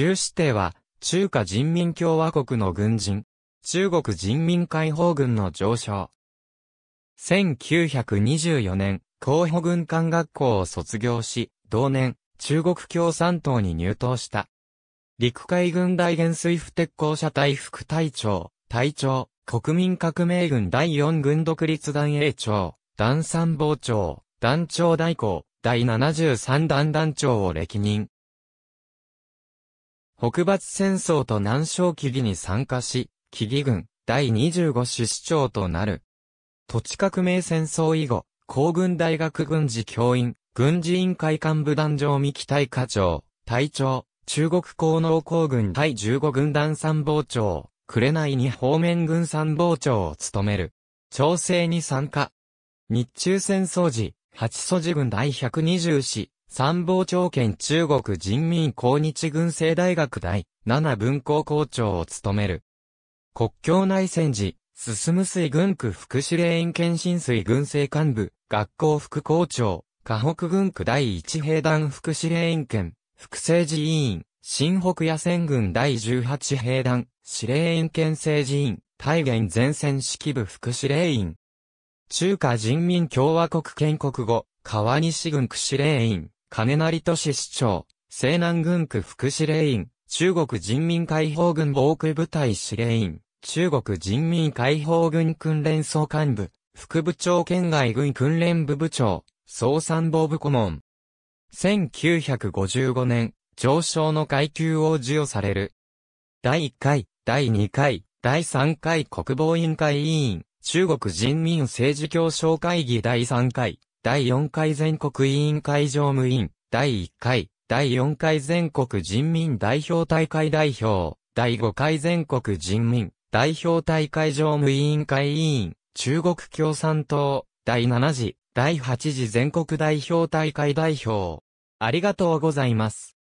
習指帝は、中華人民共和国の軍人、中国人民解放軍の上昇。1924年、候補軍官学校を卒業し、同年、中国共産党に入党した。陸海軍大元帥不鉄鋼社隊副隊長、隊長、国民革命軍第4軍独立団営長、団参謀長、団長代行、第73団団長を歴任。北伐戦争と南昌起義に参加し、起義軍第25師師長となる。土地革命戦争以後、皇軍大学軍事教員、軍事委員会幹部団長三木隊課長、隊長、中国公能皇軍第15軍団参謀長、紅に方面軍参謀長を務める。調整に参加。日中戦争時、八素寺軍第120師、参謀長兼中国人民抗日軍政大学第7分校校長を務める。国境内戦時、進む水軍区副司令員兼新水軍政幹部、学校副校長、河北軍区第1兵団副司令員兼、副政治委員、新北野戦軍第18兵団、司令員兼政治委員、大元前線指揮部副司令員。中華人民共和国建国後、川西軍区司令員、金成都市市長、西南軍区副司令員、中国人民解放軍防空部隊司令員、中国人民解放軍訓練総幹部、副部長県外軍訓練部部長、総参謀部顧問。1955年、上昇の階級を授与される。第1回、第2回、第3回国防委員会委員、中国人民政治協商会議第3回、第4回全国委員会常務委員、第1回、第4回全国人民代表大会代表、第5回全国人民代表大会常務委員会委員、中国共産党、第7次、第8次全国代表大会代表。ありがとうございます。